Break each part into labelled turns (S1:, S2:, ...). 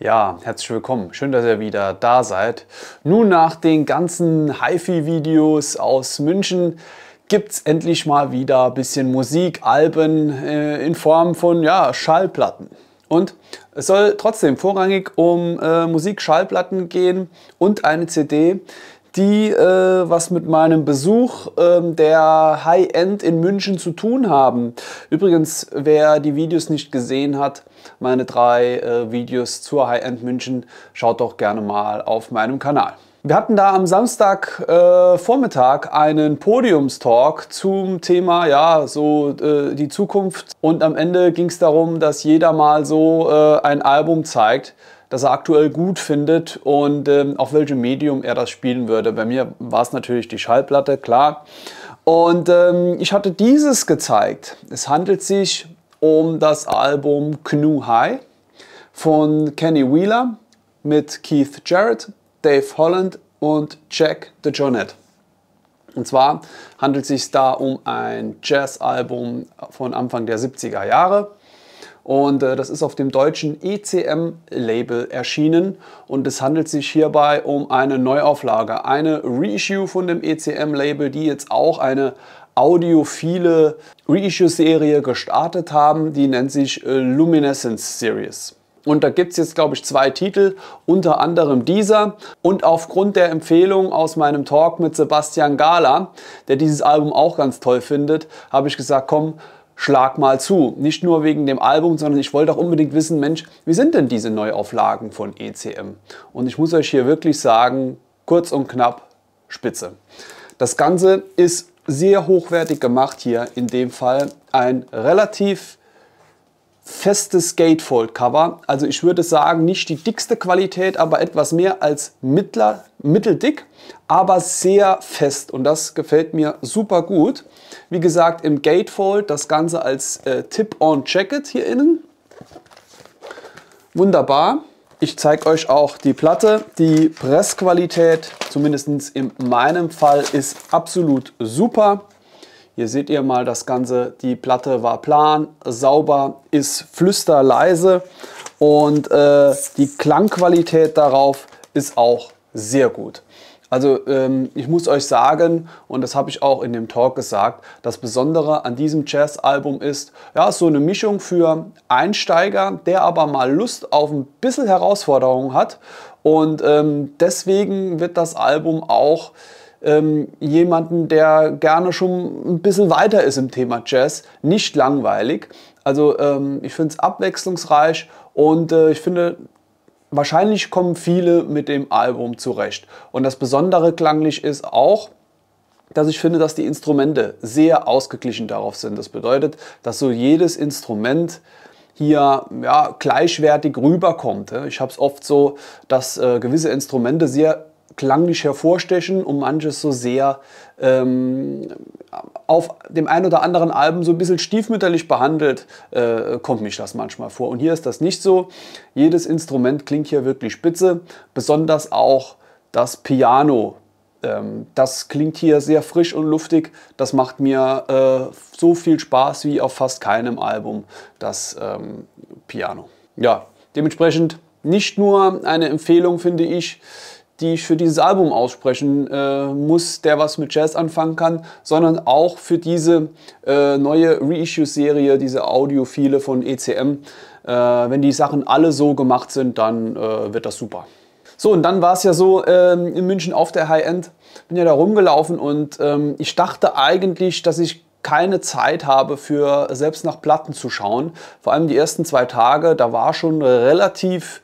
S1: Ja, herzlich willkommen. Schön, dass ihr wieder da seid. Nun nach den ganzen HiFi-Videos aus München gibt es endlich mal wieder ein bisschen Musik, Alben äh, in Form von ja, Schallplatten. Und es soll trotzdem vorrangig um äh, Musik, Schallplatten gehen und eine CD, die äh, was mit meinem Besuch ähm, der High-End in München zu tun haben. Übrigens, wer die Videos nicht gesehen hat, meine drei äh, Videos zur High-End München, schaut doch gerne mal auf meinem Kanal. Wir hatten da am Samstag äh, Vormittag einen Podiumstalk zum Thema, ja, so äh, die Zukunft. Und am Ende ging es darum, dass jeder mal so äh, ein Album zeigt, das er aktuell gut findet und ähm, auf welchem Medium er das spielen würde. Bei mir war es natürlich die Schallplatte, klar. Und ähm, ich hatte dieses gezeigt. Es handelt sich um das Album Knu High von Kenny Wheeler mit Keith Jarrett, Dave Holland und Jack the Jonette. Und zwar handelt es sich da um ein Jazz-Album von Anfang der 70er Jahre und äh, das ist auf dem deutschen ECM-Label erschienen und es handelt sich hierbei um eine Neuauflage, eine Reissue von dem ECM-Label, die jetzt auch eine audiophile Reissue-Serie gestartet haben, die nennt sich äh, Luminescence Series. Und da gibt es jetzt, glaube ich, zwei Titel, unter anderem dieser. Und aufgrund der Empfehlung aus meinem Talk mit Sebastian Gala, der dieses Album auch ganz toll findet, habe ich gesagt, komm, schlag mal zu. Nicht nur wegen dem Album, sondern ich wollte auch unbedingt wissen, Mensch, wie sind denn diese Neuauflagen von ECM? Und ich muss euch hier wirklich sagen, kurz und knapp, spitze. Das Ganze ist sehr hochwertig gemacht hier, in dem Fall ein relativ festes Gatefold-Cover. Also ich würde sagen, nicht die dickste Qualität, aber etwas mehr als mittler, mitteldick, aber sehr fest. Und das gefällt mir super gut. Wie gesagt, im Gatefold das Ganze als äh, Tip-on-Jacket hier innen. Wunderbar. Ich zeige euch auch die Platte. Die Pressqualität, zumindest in meinem Fall, ist absolut super. Hier seht ihr mal das Ganze, die Platte war plan, sauber, ist flüsterleise und äh, die Klangqualität darauf ist auch sehr gut. Also ähm, ich muss euch sagen, und das habe ich auch in dem Talk gesagt, das Besondere an diesem Jazz-Album ist, ja, so eine Mischung für Einsteiger, der aber mal Lust auf ein bisschen Herausforderung hat. Und ähm, deswegen wird das Album auch ähm, jemanden, der gerne schon ein bisschen weiter ist im Thema Jazz, nicht langweilig. Also ähm, ich finde es abwechslungsreich und äh, ich finde, wahrscheinlich kommen viele mit dem Album zurecht. Und das Besondere klanglich ist auch, dass ich finde, dass die Instrumente sehr ausgeglichen darauf sind. Das bedeutet, dass so jedes Instrument hier ja, gleichwertig rüberkommt. Ich habe es oft so, dass äh, gewisse Instrumente sehr klanglich hervorstechen und manches so sehr ähm, auf dem einen oder anderen Album so ein bisschen stiefmütterlich behandelt, äh, kommt mich das manchmal vor. Und hier ist das nicht so. Jedes Instrument klingt hier wirklich spitze, besonders auch das Piano. Ähm, das klingt hier sehr frisch und luftig. Das macht mir äh, so viel Spaß wie auf fast keinem Album, das ähm, Piano. Ja, dementsprechend nicht nur eine Empfehlung, finde ich, die ich für dieses Album aussprechen äh, muss, der was mit Jazz anfangen kann, sondern auch für diese äh, neue Reissue-Serie, diese Audiophile von ECM. Äh, wenn die Sachen alle so gemacht sind, dann äh, wird das super. So, und dann war es ja so ähm, in München auf der High-End, bin ja da rumgelaufen und ähm, ich dachte eigentlich, dass ich keine Zeit habe für selbst nach Platten zu schauen. Vor allem die ersten zwei Tage, da war schon relativ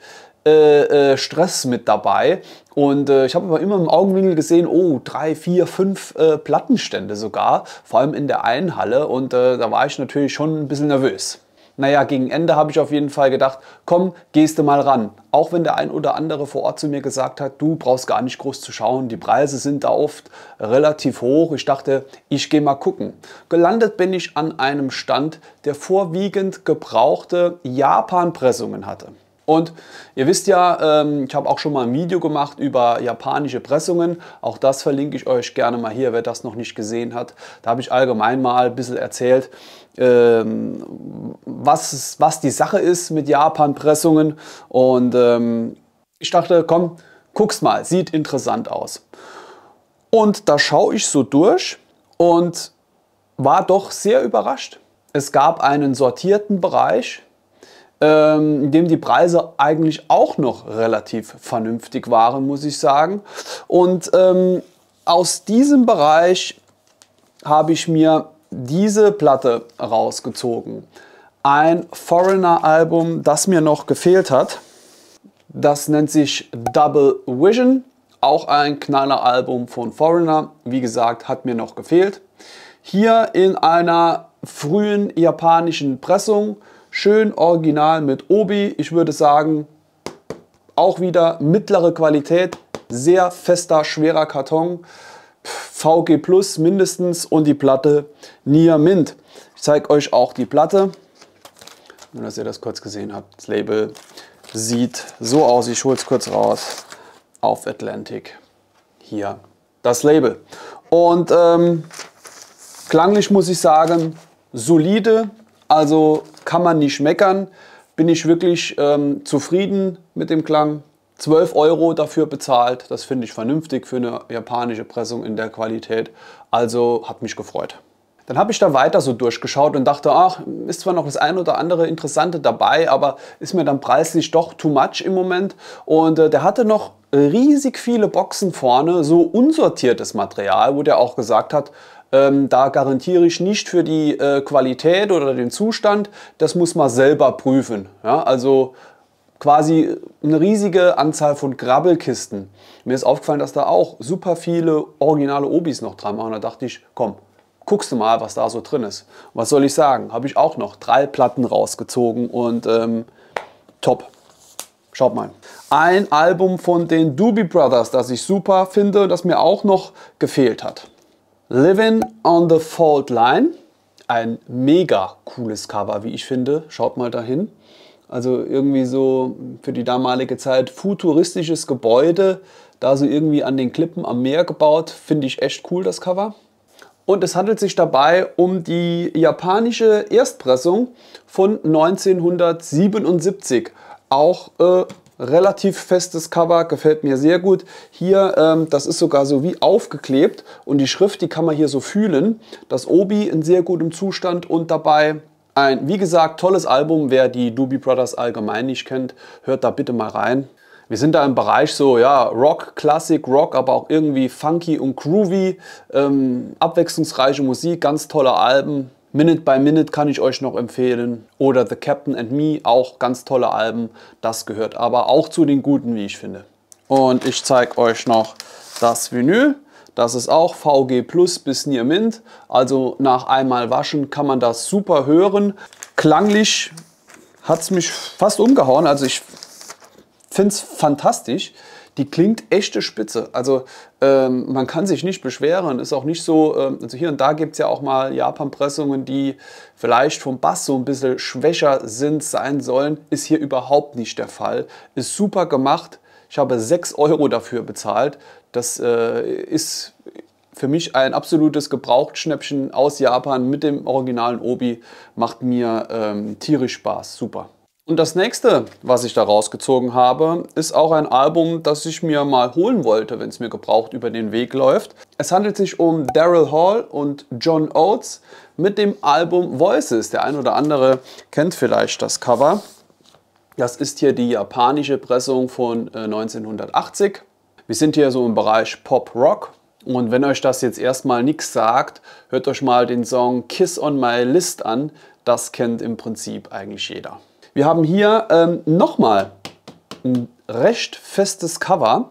S1: äh, äh, Stress mit dabei. Und äh, ich habe aber immer im Augenwinkel gesehen, oh, drei, vier, fünf äh, Plattenstände sogar, vor allem in der einen Halle. Und äh, da war ich natürlich schon ein bisschen nervös. Naja, gegen Ende habe ich auf jeden Fall gedacht, komm, gehst du mal ran. Auch wenn der ein oder andere vor Ort zu mir gesagt hat, du brauchst gar nicht groß zu schauen, die Preise sind da oft relativ hoch. Ich dachte, ich gehe mal gucken. Gelandet bin ich an einem Stand, der vorwiegend gebrauchte Japan-Pressungen hatte. Und ihr wisst ja, ähm, ich habe auch schon mal ein Video gemacht über japanische Pressungen. Auch das verlinke ich euch gerne mal hier, wer das noch nicht gesehen hat. Da habe ich allgemein mal ein bisschen erzählt, ähm, was, was die Sache ist mit Japan-Pressungen. Und ähm, ich dachte, komm, guck's mal, sieht interessant aus. Und da schaue ich so durch und war doch sehr überrascht. Es gab einen sortierten Bereich ähm, in dem die Preise eigentlich auch noch relativ vernünftig waren, muss ich sagen. Und ähm, aus diesem Bereich habe ich mir diese Platte rausgezogen. Ein Foreigner-Album, das mir noch gefehlt hat. Das nennt sich Double Vision. Auch ein knaller Album von Foreigner. Wie gesagt, hat mir noch gefehlt. Hier in einer frühen japanischen Pressung Schön original mit Obi. Ich würde sagen, auch wieder mittlere Qualität. Sehr fester, schwerer Karton. VG Plus mindestens und die Platte Nia Mint. Ich zeige euch auch die Platte, nur dass ihr das kurz gesehen habt. Das Label sieht so aus, ich hole es kurz raus, auf Atlantic. Hier das Label. Und ähm, klanglich muss ich sagen, solide, also kann man nicht meckern. Bin ich wirklich ähm, zufrieden mit dem Klang. 12 Euro dafür bezahlt, das finde ich vernünftig für eine japanische Pressung in der Qualität. Also hat mich gefreut. Dann habe ich da weiter so durchgeschaut und dachte, ach, ist zwar noch das ein oder andere Interessante dabei, aber ist mir dann preislich doch too much im Moment. Und äh, der hatte noch riesig viele Boxen vorne, so unsortiertes Material, wo der auch gesagt hat, ähm, da garantiere ich nicht für die äh, Qualität oder den Zustand. Das muss man selber prüfen. Ja? Also quasi eine riesige Anzahl von Grabbelkisten. Mir ist aufgefallen, dass da auch super viele originale Obis noch dran waren. Da dachte ich, komm, guckst du mal, was da so drin ist. Was soll ich sagen? Habe ich auch noch drei Platten rausgezogen und ähm, top. Schaut mal. Ein Album von den Doobie Brothers, das ich super finde, das mir auch noch gefehlt hat. Living on the Fault Line. Ein mega cooles Cover, wie ich finde. Schaut mal dahin. Also irgendwie so für die damalige Zeit futuristisches Gebäude, da so irgendwie an den Klippen am Meer gebaut. Finde ich echt cool, das Cover. Und es handelt sich dabei um die japanische Erstpressung von 1977. Auch äh, relativ festes Cover, gefällt mir sehr gut. Hier, ähm, das ist sogar so wie aufgeklebt und die Schrift, die kann man hier so fühlen. Das Obi in sehr gutem Zustand und dabei ein, wie gesagt, tolles Album. Wer die Doobie Brothers allgemein nicht kennt, hört da bitte mal rein. Wir sind da im Bereich so, ja, Rock, Classic, Rock, aber auch irgendwie funky und groovy, ähm, abwechslungsreiche Musik, ganz tolle Alben, Minute by Minute kann ich euch noch empfehlen. Oder The Captain and Me, auch ganz tolle Alben. Das gehört aber auch zu den guten, wie ich finde. Und ich zeige euch noch das Vinyl. Das ist auch VG Plus bis Near Mint. Also nach einmal waschen kann man das super hören. Klanglich hat es mich fast umgehauen. Also ich finde es fantastisch die klingt echte Spitze. Also ähm, man kann sich nicht beschweren. Ist auch nicht so, ähm, also hier und da gibt es ja auch mal Japan-Pressungen, die vielleicht vom Bass so ein bisschen schwächer sind, sein sollen. Ist hier überhaupt nicht der Fall. Ist super gemacht. Ich habe 6 Euro dafür bezahlt. Das äh, ist für mich ein absolutes Gebrauchtschnäppchen aus Japan mit dem originalen Obi. Macht mir ähm, tierisch Spaß. Super. Und das nächste, was ich da rausgezogen habe, ist auch ein Album, das ich mir mal holen wollte, wenn es mir gebraucht über den Weg läuft. Es handelt sich um Daryl Hall und John Oates mit dem Album Voices. Der ein oder andere kennt vielleicht das Cover. Das ist hier die japanische Pressung von 1980. Äh, Wir sind hier so im Bereich Pop-Rock. Und wenn euch das jetzt erstmal nichts sagt, hört euch mal den Song Kiss on My List an. Das kennt im Prinzip eigentlich jeder. Wir haben hier ähm, nochmal ein recht festes Cover.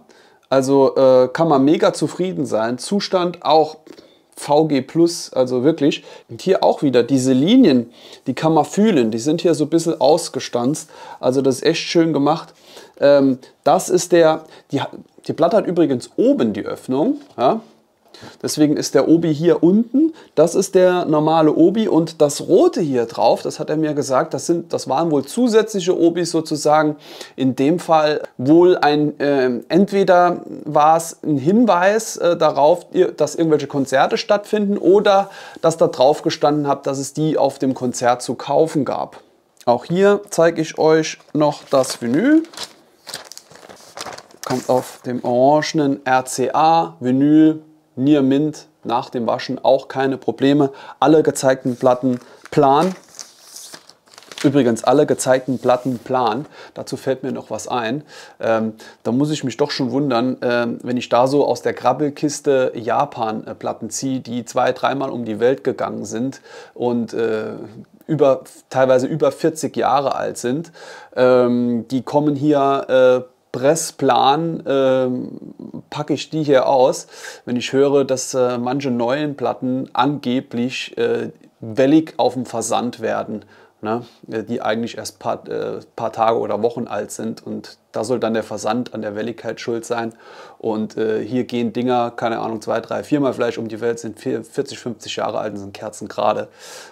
S1: Also äh, kann man mega zufrieden sein. Zustand auch VG Plus, also wirklich. Und hier auch wieder diese Linien, die kann man fühlen. Die sind hier so ein bisschen ausgestanzt. Also das ist echt schön gemacht. Ähm, das ist der, die, die Platte hat übrigens oben die Öffnung. Ja? Deswegen ist der Obi hier unten, das ist der normale Obi und das rote hier drauf, das hat er mir gesagt, das, sind, das waren wohl zusätzliche Obis sozusagen. In dem Fall wohl ein, äh, entweder war es ein Hinweis äh, darauf, dass irgendwelche Konzerte stattfinden oder dass da drauf gestanden hat, dass es die auf dem Konzert zu kaufen gab. Auch hier zeige ich euch noch das Vinyl kommt auf dem orangenen RCA Vinyl Near Mint nach dem Waschen auch keine Probleme. Alle gezeigten Platten plan. Übrigens, alle gezeigten Platten plan. Dazu fällt mir noch was ein. Ähm, da muss ich mich doch schon wundern, ähm, wenn ich da so aus der Grabbelkiste Japan-Platten äh, ziehe, die zwei, dreimal um die Welt gegangen sind und äh, über, teilweise über 40 Jahre alt sind. Ähm, die kommen hier äh, Expressplan äh, packe ich die hier aus, wenn ich höre, dass äh, manche neuen Platten angeblich äh, wellig auf dem Versand werden, ne? Äh, die eigentlich erst paar, äh, paar Tage oder Wochen alt sind und da soll dann der Versand an der Welligkeit schuld sein und äh, hier gehen Dinger, keine Ahnung, zwei, drei, viermal vielleicht um die Welt, sind 40, 50 Jahre alt und sind Kerzen gerade.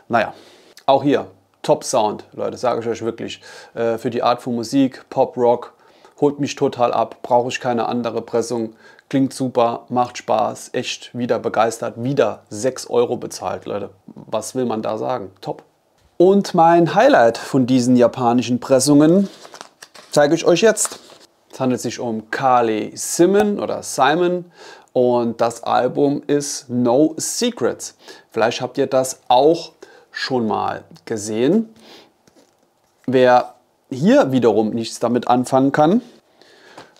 S1: Naja, auch hier Top Sound, Leute, sage ich euch wirklich. Äh, für die Art von Musik, Pop, Rock, holt mich total ab, brauche ich keine andere Pressung, klingt super, macht Spaß, echt wieder begeistert, wieder 6 Euro bezahlt, Leute. Was will man da sagen? Top. Und mein Highlight von diesen japanischen Pressungen zeige ich euch jetzt. Es handelt sich um Kali Simon oder Simon und das Album ist No Secrets. Vielleicht habt ihr das auch schon mal gesehen. Wer hier wiederum nichts damit anfangen kann,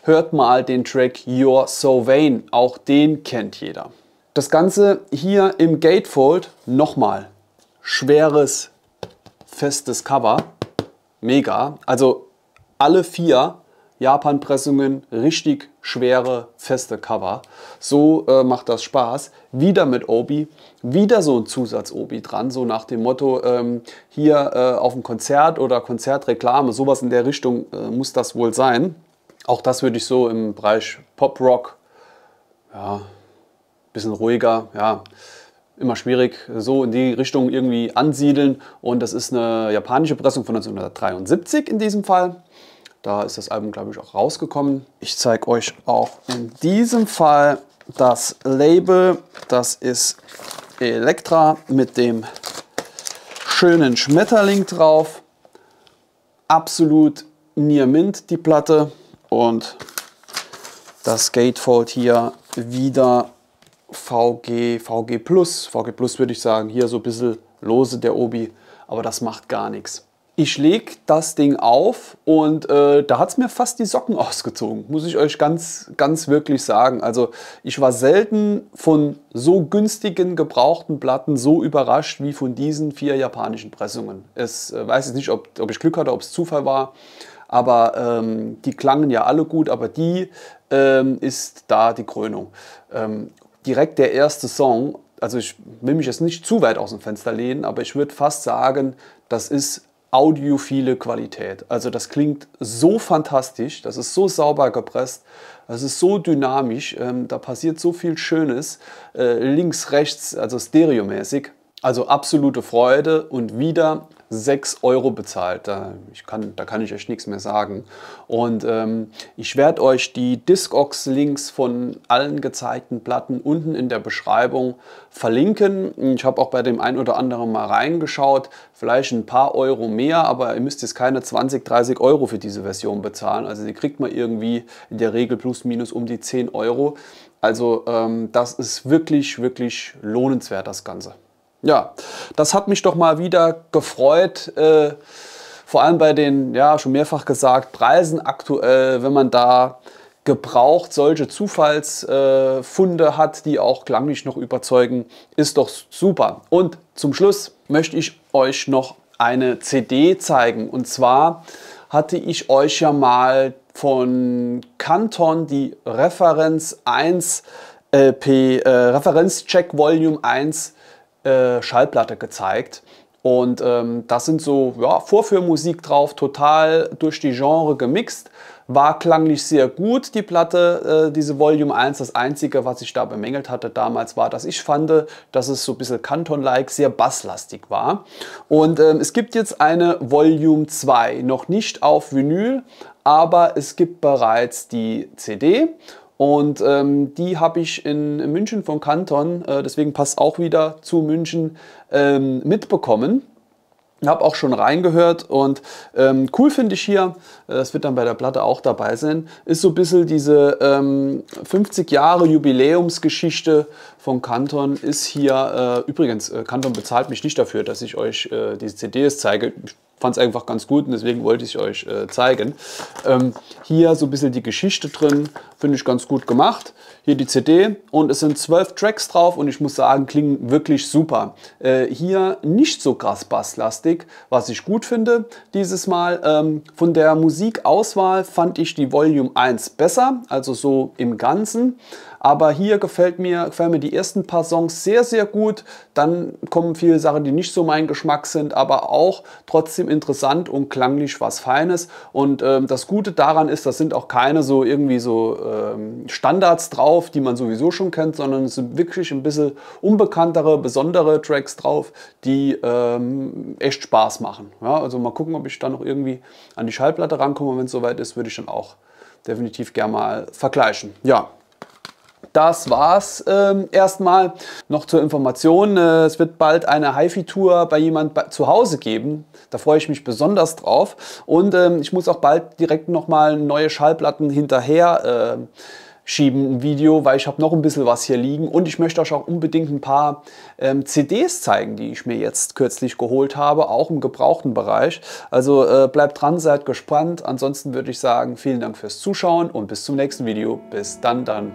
S1: hört mal den Track You're So Vain. Auch den kennt jeder. Das Ganze hier im Gatefold nochmal. Schweres, festes Cover. Mega. Also alle vier Japan-Pressungen, richtig schwere, feste Cover. So äh, macht das Spaß. Wieder mit Obi, wieder so ein Zusatz-Obi dran, so nach dem Motto, ähm, hier äh, auf dem Konzert oder Konzertreklame, sowas in der Richtung äh, muss das wohl sein. Auch das würde ich so im Bereich Pop-Rock, ja, bisschen ruhiger, ja, immer schwierig, so in die Richtung irgendwie ansiedeln. Und das ist eine japanische Pressung von 1973 in diesem Fall. Da ist das Album, glaube ich, auch rausgekommen. Ich zeige euch auch in diesem Fall das Label. Das ist Elektra mit dem schönen Schmetterling drauf. Absolut Near Mint die Platte und das Gatefold hier wieder VG, VG Plus. VG Plus würde ich sagen, hier so ein bisschen lose der Obi, aber das macht gar nichts ich lege das Ding auf und äh, da hat es mir fast die Socken ausgezogen, muss ich euch ganz, ganz wirklich sagen. Also ich war selten von so günstigen gebrauchten Platten so überrascht wie von diesen vier japanischen Pressungen. Es äh, weiß jetzt nicht, ob, ob ich Glück hatte, ob es Zufall war, aber ähm, die klangen ja alle gut, aber die ähm, ist da die Krönung. Ähm, direkt der erste Song, also ich will mich jetzt nicht zu weit aus dem Fenster lehnen, aber ich würde fast sagen, das ist audiophile Qualität. Also das klingt so fantastisch, das ist so sauber gepresst, das ist so dynamisch, ähm, da passiert so viel Schönes, äh, links, rechts, also stereomäßig. Also absolute Freude und wieder 6 Euro bezahlt. Da, kann, da kann ich euch nichts mehr sagen. Und ähm, ich werde euch die Discogs-Links von allen gezeigten Platten unten in der Beschreibung verlinken. Ich habe auch bei dem einen oder anderen mal reingeschaut. Vielleicht ein paar Euro mehr, aber ihr müsst jetzt keine 20, 30 Euro für diese Version bezahlen. Also die kriegt man irgendwie in der Regel plus minus um die 10 Euro. Also ähm, das ist wirklich, wirklich lohnenswert, das Ganze. Ja, das hat mich doch mal wieder gefreut. Äh, vor allem bei den, ja, schon mehrfach gesagt, Preisen aktuell, wenn man da gebraucht solche Zufallsfunde äh, hat, die auch klanglich noch überzeugen, ist doch super. Und zum Schluss möchte ich euch noch eine CD zeigen. Und zwar hatte ich euch ja mal von Canton die Referenz 1 LP, äh, Referenz Check Volume 1 äh, Schallplatte gezeigt. Und ähm, das sind so ja, Vorführmusik drauf, total durch die Genre gemixt. War klanglich sehr gut, die Platte, äh, diese Volume 1. Das Einzige, was ich da bemängelt hatte damals, war, dass ich fand, dass es so ein bisschen Kanton-like, sehr basslastig war. Und ähm, es gibt jetzt eine Volume 2, noch nicht auf Vinyl, aber es gibt bereits die CD. Und ähm, die habe ich in München von Kanton, äh, deswegen passt auch wieder zu München, ähm, mitbekommen. Habe auch schon reingehört und ähm, cool finde ich hier, äh, das wird dann bei der Platte auch dabei sein, ist so ein bisschen diese 50 ähm, Jahre Jubiläumsgeschichte von Kanton ist hier, äh, übrigens, äh, Kanton bezahlt mich nicht dafür, dass ich euch äh, diese CDs zeige fand es einfach ganz gut und deswegen wollte ich euch äh, zeigen. Ähm, hier so ein bisschen die Geschichte drin, finde ich ganz gut gemacht. Hier die CD und es sind zwölf Tracks drauf und ich muss sagen, klingen wirklich super. Äh, hier nicht so krass basslastig, was ich gut finde dieses Mal. Ähm, von der Musikauswahl fand ich die Volume 1 besser, also so im Ganzen. Aber hier gefällt mir, gefallen mir die ersten paar Songs sehr, sehr gut. Dann kommen viele Sachen, die nicht so mein Geschmack sind, aber auch trotzdem interessant und klanglich was Feines. Und ähm, das Gute daran ist, das sind auch keine so irgendwie so ähm, Standards drauf, die man sowieso schon kennt, sondern es sind wirklich ein bisschen unbekanntere, besondere Tracks drauf, die ähm, echt Spaß machen. Ja, also mal gucken, ob ich da noch irgendwie an die Schallplatte rankomme. Wenn es soweit ist, würde ich dann auch definitiv gerne mal vergleichen. Ja, das war's ähm, erstmal. Noch zur Information, äh, es wird bald eine HiFi-Tour bei jemand zu Hause geben. Da freue ich mich besonders drauf. Und ähm, ich muss auch bald direkt nochmal neue Schallplatten hinterher äh, schieben, ein Video, weil ich habe noch ein bisschen was hier liegen und ich möchte euch auch unbedingt ein paar ähm, CDs zeigen, die ich mir jetzt kürzlich geholt habe, auch im gebrauchten Bereich. Also äh, bleibt dran, seid gespannt. Ansonsten würde ich sagen, vielen Dank fürs Zuschauen und bis zum nächsten Video. Bis dann, dann.